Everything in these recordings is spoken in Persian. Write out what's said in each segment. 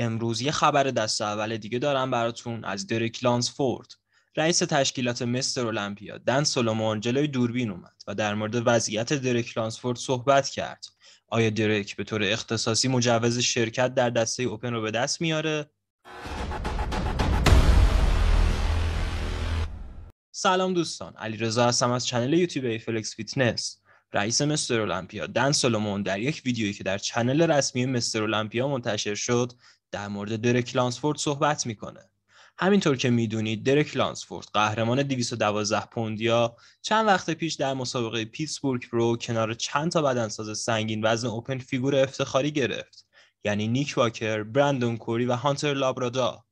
امروز یه خبر دست اول دیگه دارم براتون از دریک لانسفورد رئیس تشکیلات مستر اولمپیا دن سولومون جلوی دوربین اومد و در مورد وضعیت دریک لانسفورد صحبت کرد آیا دریک به طور اختصاصی مجوز شرکت در دسته اوپن رو به دست میاره سلام دوستان رضا هستم از چنل یوتیوب ای فلکس فیتنس رئیس مستر اولمپیا دن سولومون در یک ویدیویی که در چنل رسمی مستر المپیا منتشر شد در مورد درک لانسفورد صحبت میکنه همینطور که میدونید درک لانسفورد قهرمان 212 پوندیا چند وقت پیش در مسابقه پیتسبورگ رو کنار چند تا بدنساز سنگین وزن اوپن فیگور افتخاری گرفت یعنی نیک واکر، برندون کوری و هانتر لابرادا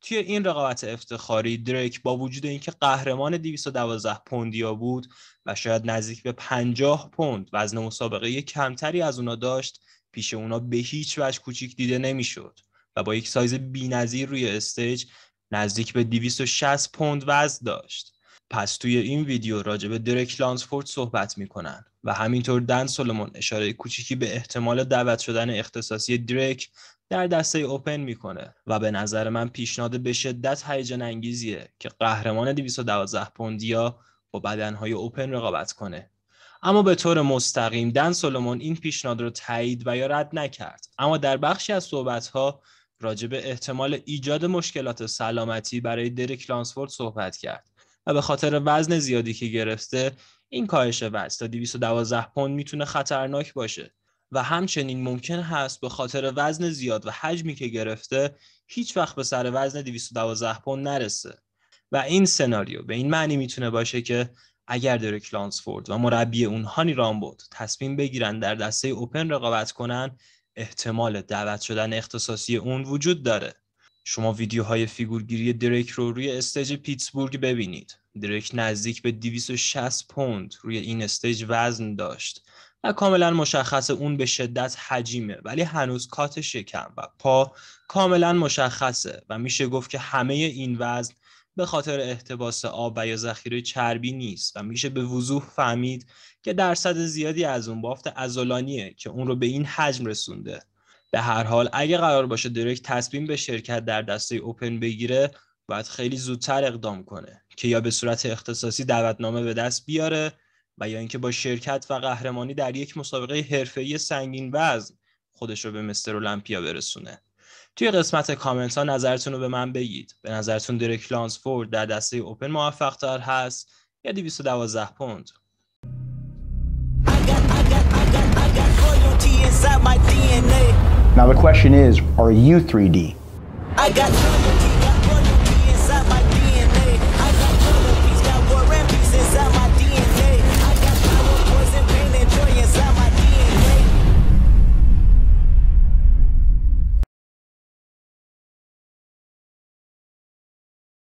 توی این رقابت افتخاری دریک با وجود اینکه قهرمان 212 پوندیا بود و شاید نزدیک به 50 پوند وزن مسابقه کمتری از اونا داشت پیش اونا به هیچ وجه کوچیک دیده نمیشد و با یک سایز بینظیر روی استیج نزدیک به 260 پوند وزن داشت پس توی این ویدیو راجع به درک لانسفورد صحبت میکنن و همینطور دن سولمون اشاره کوچیکی به احتمال دعوت شدن اختصاصی دریک در دسته اوپن میکنه و به نظر من پیشنهاد به شدت هیجان انگیزیه که قهرمان 212 پوندیا با بدنهای اوپن رقابت کنه اما به طور مستقیم دن سولمون این پیشنهاد رو تایید و یا رد نکرد اما در بخشی از صحبتها راجع به احتمال ایجاد مشکلات سلامتی برای دریک لانسفورد صحبت کرد و به خاطر وزن زیادی که گرفته این کاهش وزن تا 212 پوند میتونه خطرناک باشه و همچنین ممکن هست به خاطر وزن زیاد و حجمی که گرفته هیچ وقت به سر وزن 212 پوند نرسه و این سناریو به این معنی میتونه باشه که اگر دریک لانسفورد و مربی اون هانی رامبود تصمیم بگیرن در دسته اوپن رقابت کنن احتمال دعوت شدن اختصاصی اون وجود داره شما ویدیوهای فیگورگیری دریک رو روی استیج پیتسبورگ ببینید دریک نزدیک به 260 پوند روی این استیج وزن داشت و کاملا مشخص اون به شدت حجیمه ولی هنوز کات شکم و پا کاملا مشخصه و میشه گفت که همه این وزن به خاطر احتباس آب و یا ذخیره چربی نیست و میشه به وضوح فهمید که درصد زیادی از اون بافت ازولانیه که اون رو به این حجم رسونده به هر حال اگه قرار باشه دریک تصمیم به شرکت در دسته اوپن بگیره باید خیلی زودتر اقدام کنه که یا به صورت اختصاصی دعوتنامه به دست بیاره و یا اینکه با شرکت و قهرمانی در یک مسابقه حرفه‌ای سنگین وزن خودش رو به مستر المپیا برسونه توی قسمت کامنت ها نظرتون رو به من بگید به نظرتون درک لانسفورد در دسته اوپن موفق تر هست یا 212 پوند Now the question is, are you 3D? I got